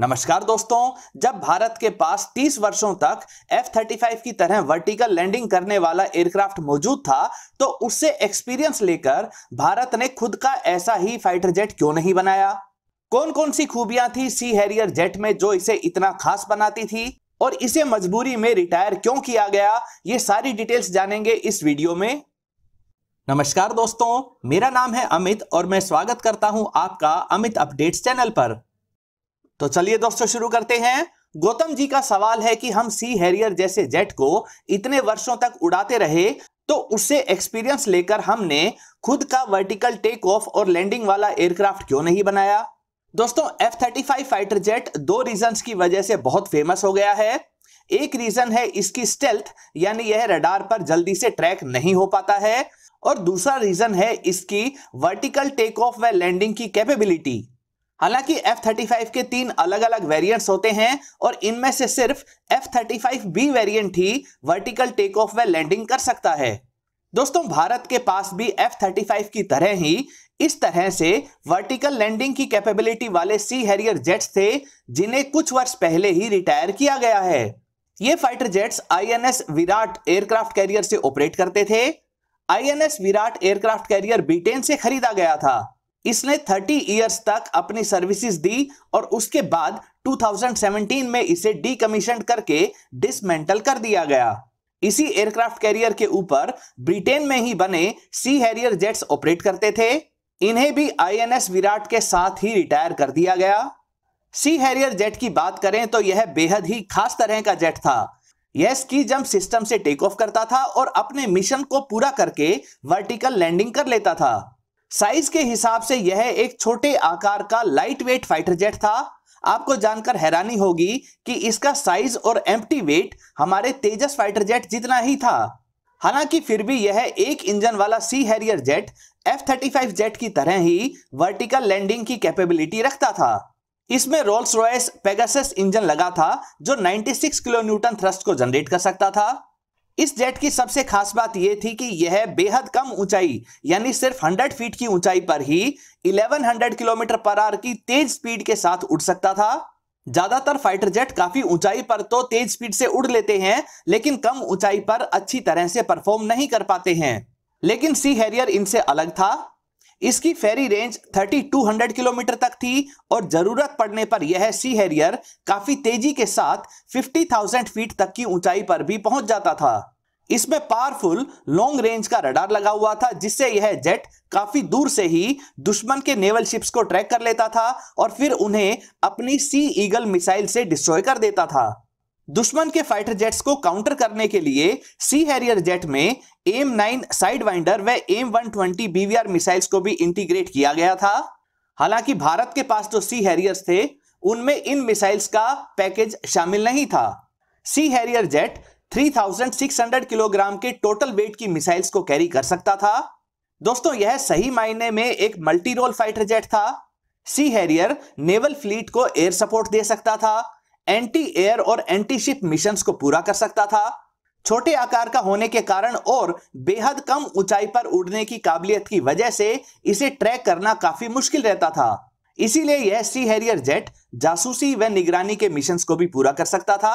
नमस्कार दोस्तों जब भारत के पास 30 वर्षों तक F-35 की तरह वर्टिकल लैंडिंग करने वाला एयरक्राफ्ट मौजूद था तो उससे एक्सपीरियंस लेकर भारत ने खुद का ऐसा ही फाइटर जेट क्यों नहीं बनाया कौन कौन सी खूबियां थी सी हैरियर जेट में जो इसे इतना खास बनाती थी और इसे मजबूरी में रिटायर क्यों किया गया ये सारी डिटेल्स जानेंगे इस वीडियो में नमस्कार दोस्तों मेरा नाम है अमित और मैं स्वागत करता हूं आपका अमित अपडेट्स चैनल पर तो चलिए दोस्तों शुरू करते हैं गौतम जी का सवाल है कि हम सी हैरियर जैसे जेट को इतने वर्षों तक उड़ाते रहे तो उससे एक्सपीरियंस लेकर हमने खुद का वर्टिकल टेक ऑफ और लैंडिंग वाला एयरक्राफ्ट क्यों नहीं बनाया दोस्तों F thirty five fighter jet दो रीजन की वजह से बहुत फेमस हो गया है एक रीजन है इसकी स्टेल्थ यानी यह रडार पर जल्दी से ट्रैक नहीं हो पाता है और दूसरा रीजन है इसकी वर्टिकल टेक ऑफ व लैंडिंग की कैपेबिलिटी हालांकि F-35 के तीन अलग अलग वेरिएंट्स होते हैं और इनमें से सिर्फ F-35B वेरिएंट ही वर्टिकल टेक ऑफ व लैंडिंग कर सकता है दोस्तों भारत के पास भी F-35 की तरह ही इस तरह से वर्टिकल लैंडिंग की कैपेबिलिटी वाले सी हैरियर जेट्स थे जिन्हें कुछ वर्ष पहले ही रिटायर किया गया है ये fighter jets INS Viraat aircraft carrier से ऑपरेट करते थे INS Viraat aircraft carrier Britain से खरीदा गया था इसने 30 इयर्स तक अपनी सर्विसेज दी और उसके बाद 2017 में इसे डीकमीशन करके डिसमेंटल कर दिया गया इसी एयरक्राफ्ट कैरियर के ऊपर ब्रिटेन में ही बने सी हैरियर जेट्स ऑपरेट करते थे इन्हें भी आईएनएस विराट के साथ ही रिटायर कर दिया गया सी हैरियर जेट की बात करें तो यह बेहद ही खास तरह का जेट था यह स्की जंप सिस्टम से टेक ऑफ करता था और अपने मिशन को पूरा करके वर्टिकल लैंडिंग कर लेता था साइज के हिसाब से यह एक छोटे आकार का लाइट वेट फाइटर जेट था आपको जानकर हैरानी होगी कि इसका साइज और एम्प्टी वेट हमारे तेजस फाइटर जेट जितना ही था हालांकि फिर भी यह एक इंजन वाला Sea Harrier jet F thirty five jet की तरह ही वर्टिकल लैंडिंग की कैपेबिलिटी रखता था इसमें रोल्स रॉयस पेगासस इंजन लगा था जो 96 किलो न्यूटन थ्रस्ट को जनरेट कर सकता था इस जेट की सबसे खास बात यह थी कि यह बेहद कम ऊंचाई यानी सिर्फ 100 फीट की ऊंचाई पर ही 1100 किलोमीटर पर आर की तेज स्पीड के साथ उड़ सकता था ज्यादातर फाइटर जेट काफी ऊंचाई पर तो तेज स्पीड से उड़ लेते हैं लेकिन कम ऊंचाई पर अच्छी तरह से परफॉर्म नहीं कर पाते हैं लेकिन सी हैरियर इनसे अलग था इसकी फेरी रेंज 3200 किलोमीटर तक थी और जरूरत पड़ने पर यह सी हैरियर काफी तेजी के साथ 50,000 फीट तक की ऊंचाई पर भी पहुंच जाता था इसमें पावरफुल लॉन्ग रेंज का रडार लगा हुआ था जिससे यह जेट काफी दूर से ही दुश्मन के नेवल शिप्स को ट्रैक कर लेता था और फिर उन्हें अपनी सी ईगल मिसाइल से डिस्ट्रॉय कर देता था दुश्मन के फाइटर जेट्स को काउंटर करने के लिए सी हैरियर जेट में एम नाइन साइड वाइंडर व M one twenty BVR missiles को भी इंटीग्रेट किया गया था हालांकि भारत के पास जो सी हैरियर्स थे उनमें इन मिसाइल्स का पैकेज शामिल नहीं था सी हैरियर जेट 3600 किलोग्राम के टोटल वेट की मिसाइल्स को कैरी कर सकता था दोस्तों यह सही मायने में एक मल्टी रोल फाइटर जेट था सी हैरियर नेवल फ्लीट को एयर सपोर्ट दे सकता था एंटी एयर और एंटी शिप मिशन को पूरा कर सकता था छोटे आकार का होने के कारण और बेहद कम ऊंचाई पर उड़ने की काबिलियत की वजह से इसे ट्रैक करना काफी मुश्किल रहता था इसीलिए यह सी हैरियर जेट जासूसी व निगरानी के मिशन को भी पूरा कर सकता था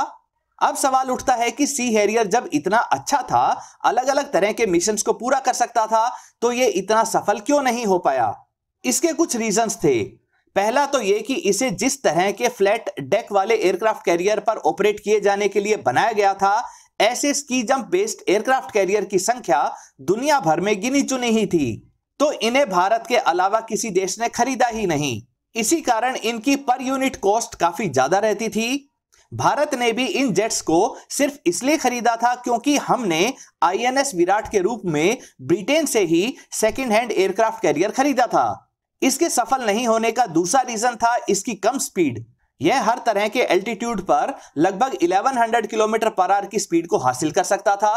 अब सवाल उठता है कि सी हैरियर जब इतना अच्छा था अलग अलग तरह के मिशन को पूरा कर सकता था तो ये इतना सफल क्यों नहीं हो पाया इसके कुछ रीजंस थे पहला तो ये कि इसे जिस तरह के फ्लैट डेक वाले एयरक्राफ्ट कैरियर पर ऑपरेट किए जाने के लिए बनाया गया था ऐसे ski jump based aircraft carrier की संख्या दुनिया भर में गिनी चुनी ही थी तो इन्हें भारत के अलावा किसी देश ने खरीदा ही नहीं इसी कारण इनकी पर यूनिट कॉस्ट काफी ज्यादा रहती थी भारत ने भी इन जेट्स को सिर्फ इसलिए खरीदा था क्योंकि हमने आईएनएस विराट के रूप में ब्रिटेन से ही सेकेंड हैंड एयरक्राफ्ट कैरियर खरीदा था इसके सफल नहीं होने का दूसरा रीजन था इसकी कम स्पीड यह हर तरह के एल्टीट्यूड पर लगभग 1100 किलोमीटर पर आर की स्पीड को हासिल कर सकता था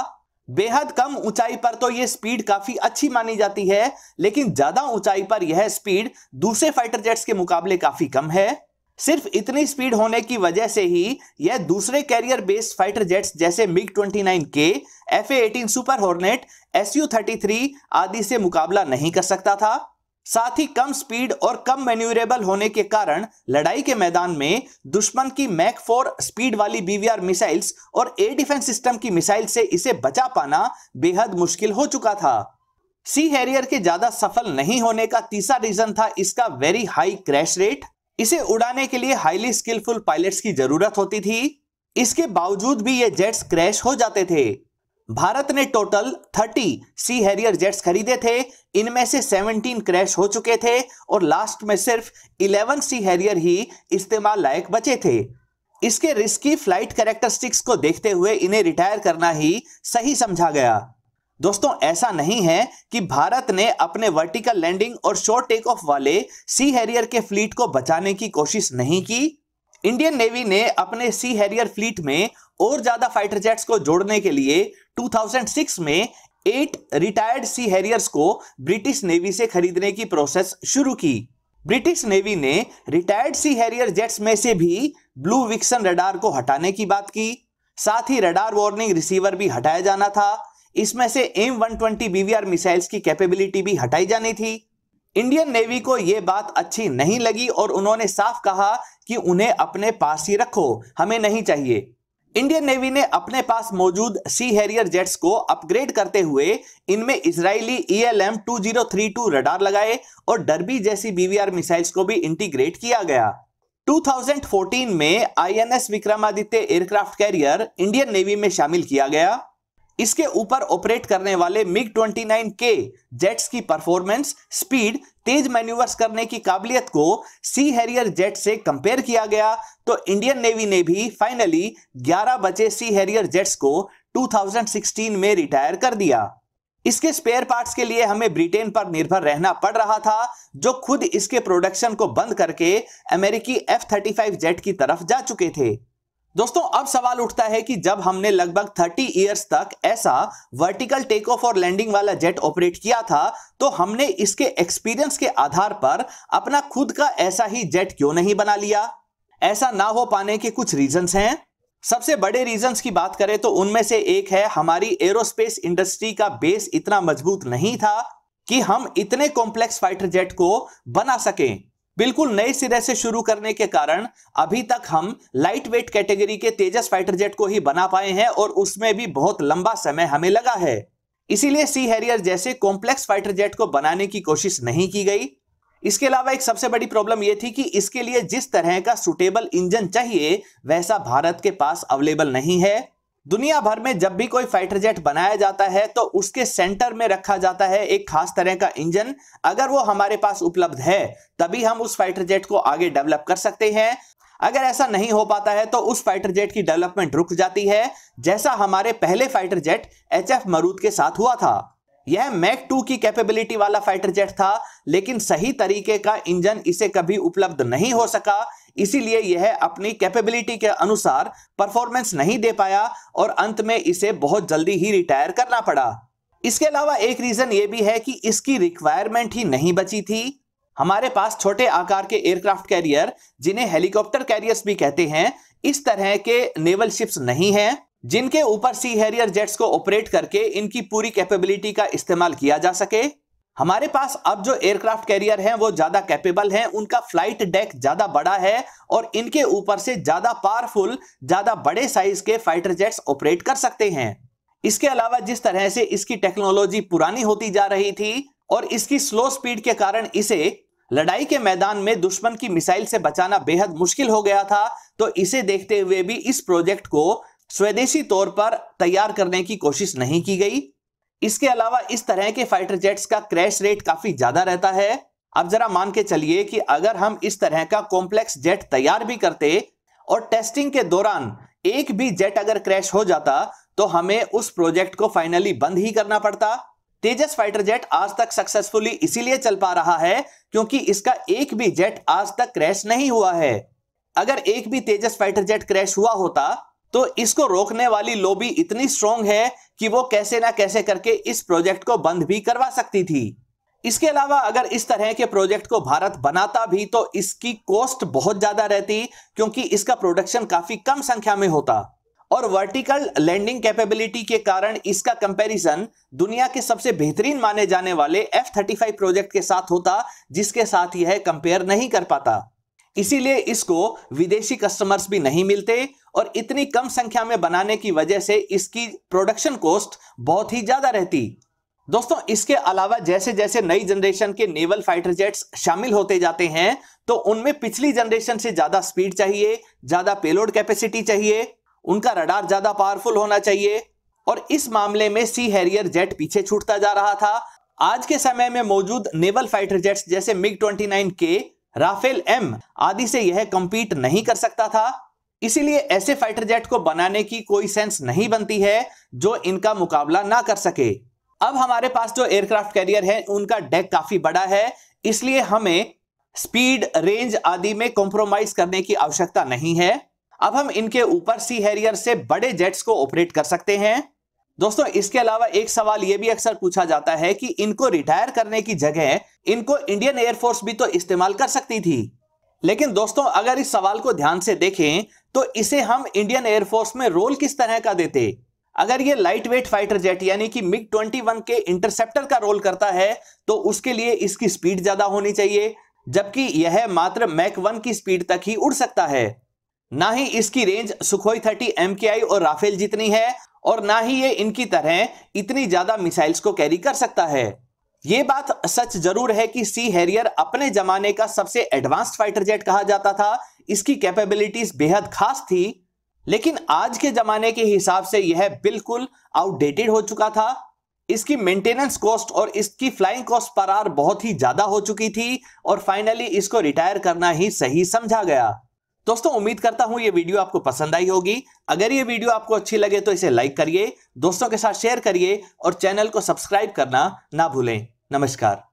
बेहद कम ऊंचाई पर तो यह स्पीड काफी अच्छी मानी जाती है लेकिन ज्यादा ऊंचाई पर यह स्पीड दूसरे फाइटर जेट्स के मुकाबले काफी कम है सिर्फ इतनी स्पीड होने की वजह से ही यह दूसरे कैरियर बेस्ड फाइटर जेट्स जैसे MiG 29 K F A eighteen Super Hornet S U thirty आदि से मुकाबला नहीं कर सकता था साथ ही कम स्पीड और कम मेन्यूरेबल होने के कारण लड़ाई के मैदान में दुश्मन की मैक फोर स्पीड वाली बीवीआर मिसाइल्स और एयर डिफेंस सिस्टम की मिसाइल से इसे बचा पाना बेहद मुश्किल हो चुका था सी हैरियर के ज्यादा सफल नहीं होने का तीसरा रीजन था इसका वेरी हाई क्रैश रेट इसे उड़ाने के लिए हाईली स्किलफुल पायलट्स की जरूरत होती थी इसके बावजूद भी ये जेट्स क्रैश हो जाते थे भारत ने टोटल 30 सी हैरियर जेट्स खरीदे थे इनमें से 17 क्रैश हो चुके थे और लास्ट में सिर्फ 11 सी हैरियर ही इस्तेमाल लायक बचे थे इसके रिस्की फ्लाइट कैरेक्टरिस्टिक्स को देखते हुए इन्हें रिटायर करना ही सही समझा गया दोस्तों ऐसा नहीं है कि भारत ने अपने वर्टिकल लैंडिंग और शॉर्ट टेक ऑफ वाले सी हैरियर के फ्लीट को बचाने की कोशिश नहीं की इंडियन नेवी ने अपने सी हैरियर फ्लीट में और ज्यादा फाइटर जेट्स को जोड़ने के लिए 2006 में एट रिटायर्ड सी हैरियर्स को ब्रिटिश नेवी से खरीदने की प्रोसेस शुरू की ब्रिटिश नेवी ने रिटायर्ड सी हैरियर जेट्स में से भी ब्लू विक्सन रडार को हटाने की बात की साथ ही रडार वार्निंग रिसीवर भी हटाया जाना था इसमें से M one twenty BVR missiles की कैपेबिलिटी भी हटाई जानी थी इंडियन नेवी को यह बात अच्छी नहीं लगी और उन्होंने साफ कहा कि उन्हें अपने पास ही रखो हमें नहीं चाहिए इंडियन नेवी ने अपने पास मौजूद सी हैरियर जेट्स को अपग्रेड करते हुए इनमें इजरायली ईएलएम 2032 रडार लगाए और डरबी जैसी बीवीआर मिसाइल्स को भी इंटीग्रेट किया गया 2014 में INS Vikramaditya aircraft carrier Indian navy में शामिल किया गया इसके ऊपर ऑपरेट करने वाले मिग 29 के जेट्स की परफॉर्मेंस स्पीड तेज मैन्यूवर्स करने की काबिलियत को सी हैरियर जेट से कंपेयर किया गया तो इंडियन नेवी ने भी फाइनली 11 बचे सी हैरियर जेट्स को 2016 में रिटायर कर दिया इसके स्पेयर पार्ट्स के लिए हमें ब्रिटेन पर निर्भर रहना पड़ रहा था जो खुद इसके प्रोडक्शन को बंद करके अमेरिकी एफ थर्टी जेट की तरफ जा चुके थे दोस्तों अब सवाल उठता है कि जब हमने लगभग 30 इयर्स तक ऐसा वर्टिकल टेक ऑफ और लैंडिंग वाला जेट ऑपरेट किया था तो हमने इसके एक्सपीरियंस के आधार पर अपना खुद का ऐसा ही जेट क्यों नहीं बना लिया ऐसा ना हो पाने के कुछ रीजंस हैं सबसे बड़े रीजंस की बात करें तो उनमें से एक है हमारी एरोस्पेस इंडस्ट्री का बेस इतना मजबूत नहीं था कि हम इतने कॉम्प्लेक्स फाइटर जेट को बना सकें बिल्कुल नए सिरे से शुरू करने के कारण अभी तक हम लाइट वेट कैटेगरी के तेजस फाइटर जेट को ही बना पाए हैं और उसमें भी बहुत लंबा समय हमें लगा है इसीलिए सी हैरियर जैसे कॉम्प्लेक्स फाइटर जेट को बनाने की कोशिश नहीं की गई इसके अलावा एक सबसे बड़ी प्रॉब्लम यह थी कि इसके लिए जिस तरह का सुटेबल इंजन चाहिए वैसा भारत के पास अवेलेबल नहीं है दुनिया भर में जब भी कोई फाइटर जेट बनाया जाता है तो उसके सेंटर में रखा जाता है एक खास तरह का इंजन अगर वो हमारे पास उपलब्ध है तभी हम उस फाइटर जेट को आगे डेवलप कर सकते हैं अगर ऐसा नहीं हो पाता है तो उस फाइटर जेट की डेवलपमेंट रुक जाती है जैसा हमारे पहले फाइटर जेट एच एफ मरूद के साथ हुआ था यह मैक टू की कैपेबिलिटी वाला फाइटर जेट था लेकिन सही तरीके का इंजन इसे कभी उपलब्ध नहीं हो सका इसीलिए यह अपनी कैपेबिलिटी के अनुसार परफॉर्मेंस नहीं दे पाया और अंत में इसे बहुत जल्दी ही रिटायर करना पड़ा इसके अलावा एक रीजन ये भी है कि इसकी रिक्वायरमेंट ही नहीं बची थी हमारे पास छोटे आकार के एयरक्राफ्ट कैरियर जिन्हें हेलीकॉप्टर कैरियर्स भी कहते हैं इस तरह के नेवल शिप्स नहीं हैं जिनके ऊपर सी हैरियर जेट्स को ऑपरेट करके इनकी पूरी कैपेबिलिटी का इस्तेमाल किया जा सके हमारे पास अब जो एयरक्राफ्ट कैरियर हैं वो ज्यादा कैपेबल हैं उनका फ्लाइट डेक ज्यादा बड़ा है और इनके ऊपर से ज्यादा पावरफुल ज्यादा बड़े साइज के फाइटर जेट्स ऑपरेट कर सकते हैं इसके अलावा जिस तरह से इसकी टेक्नोलॉजी पुरानी होती जा रही थी और इसकी स्लो स्पीड के कारण इसे लड़ाई के मैदान में दुश्मन की मिसाइल से बचाना बेहद मुश्किल हो गया था तो इसे देखते हुए भी इस प्रोजेक्ट को स्वदेशी तौर पर तैयार करने की कोशिश नहीं की गई इसके अलावा इस तरह के फाइटर जेट्स का क्रैश रेट काफी ज्यादा रहता है अब जरा मान के चलिए कि अगर हम इस तरह का कॉम्प्लेक्स जेट तैयार भी करते और टेस्टिंग के दौरान एक भी जेट अगर क्रैश हो जाता तो हमें उस प्रोजेक्ट को फाइनली बंद ही करना पड़ता तेजस फाइटर जेट आज तक सक्सेसफुली इसीलिए चल पा रहा है क्योंकि इसका एक भी जेट आज तक क्रैश नहीं हुआ है अगर एक भी तेजस फाइटर जेट क्रैश हुआ होता तो इसको रोकने वाली लोबी इतनी स्ट्रांग है कि वो कैसे ना कैसे करके इस प्रोजेक्ट को बंद भी करवा सकती थी इसके अलावा अगर इस तरह के प्रोजेक्ट को भारत बनाता भी तो इसकी कॉस्ट बहुत ज्यादा रहती क्योंकि इसका प्रोडक्शन काफी कम संख्या में होता और वर्टिकल लैंडिंग कैपेबिलिटी के कारण इसका कंपैरिजन दुनिया के सबसे बेहतरीन माने जाने वाले एफ थर्टी फाइव प्रोजेक्ट के साथ होता जिसके साथ यह कंपेयर नहीं कर पाता इसीलिए इसको विदेशी कस्टमर्स भी नहीं मिलते और इतनी कम संख्या में बनाने की वजह से इसकी प्रोडक्शन कॉस्ट बहुत ही ज्यादा रहती दोस्तों इसके अलावा जैसे जैसे नई जनरेशन के नेवल फाइटर जेट्स शामिल होते जाते हैं तो उनमें पिछली जनरेशन से ज्यादा स्पीड चाहिए ज्यादा पेलोड कैपेसिटी चाहिए उनका रडार ज्यादा पावरफुल होना चाहिए और इस मामले में सी हैरियर जेट पीछे छूटता जा रहा था आज के समय में मौजूद नेवल फाइटर जेट्स जैसे मिग 29 के राफेल एम आदि से यह कंपीट नहीं कर सकता था इसीलिए ऐसे फाइटर जेट को बनाने की कोई सेंस नहीं बनती है जो इनका मुकाबला ना कर सके अब हमारे पास जो एयरक्राफ्ट कैरियर है उनका डेक काफी बड़ा है इसलिए हमें स्पीड रेंज आदि में कॉम्प्रोमाइज करने की आवश्यकता नहीं है अब हम इनके ऊपर सी हैरियर से बड़े जेट्स को ऑपरेट कर सकते हैं दोस्तों इसके अलावा एक सवाल यह भी अक्सर पूछा जाता है कि इनको रिटायर करने की जगह इनको इंडियन एयरफोर्स भी तो इस्तेमाल कर सकती थी लेकिन दोस्तों अगर इस सवाल को ध्यान से देखें तो इसे हम इंडियन एयरफोर्स में रोल किस तरह का देते अगर ये लाइट वेट फाइटर जेट यानी कि मिग 21 के इंटरसेप्टर का रोल करता है तो उसके लिए इसकी स्पीड ज्यादा होनी चाहिए जबकि यह मात्र मैक वन की स्पीड तक ही उड़ सकता है ना ही इसकी रेंज सुखोई थर्टी एम और राफेल जितनी है और ना ही ये इनकी तरह इतनी ज्यादा मिसाइल्स को कैरी कर सकता है ये बात सच जरूर है कि सी हैरियर अपने जमाने का सबसे एडवांस्ड फाइटर जेट कहा जाता था इसकी कैपेबिलिटीज बेहद खास थी लेकिन आज के जमाने के हिसाब से यह बिल्कुल आउटडेटेड हो चुका था इसकी मेंटेनेंस कॉस्ट और इसकी फ्लाइंग कॉस्ट पर आर बहुत ही ज्यादा हो चुकी थी और फाइनली इसको रिटायर करना ही सही समझा गया दोस्तों उम्मीद करता हूं ये वीडियो आपको पसंद आई होगी अगर ये वीडियो आपको अच्छी लगे तो इसे लाइक करिए दोस्तों के साथ शेयर करिए और चैनल को सब्सक्राइब करना ना भूलें नमस्कार